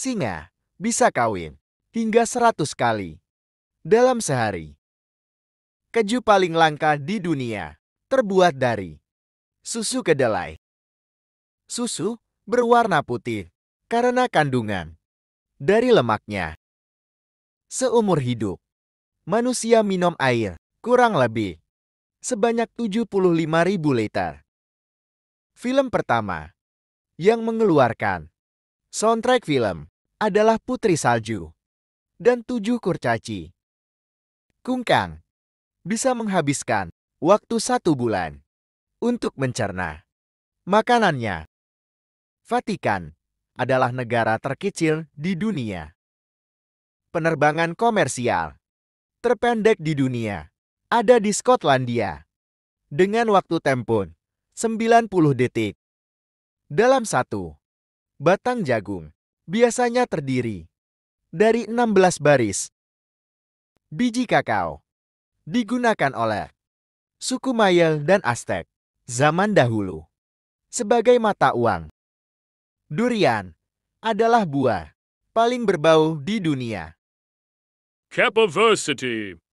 singa bisa kawin hingga seratus kali dalam sehari. Keju paling langka di dunia terbuat dari susu kedelai. Susu berwarna putih karena kandungan dari lemaknya. Seumur hidup, manusia minum air kurang lebih sebanyak 75.000 liter. Film pertama yang mengeluarkan soundtrack film adalah putri salju. Dan tujuh kurcaci. Kungkang bisa menghabiskan waktu satu bulan untuk mencerna makanannya. Vatikan adalah negara terkecil di dunia. Penerbangan komersial terpendek di dunia ada di Skotlandia dengan waktu tempun 90 detik dalam satu batang jagung biasanya terdiri dari 16 baris. Biji kakao digunakan oleh suku Mayel dan Aztec zaman dahulu sebagai mata uang. Durian adalah buah paling berbau di dunia. Capiversity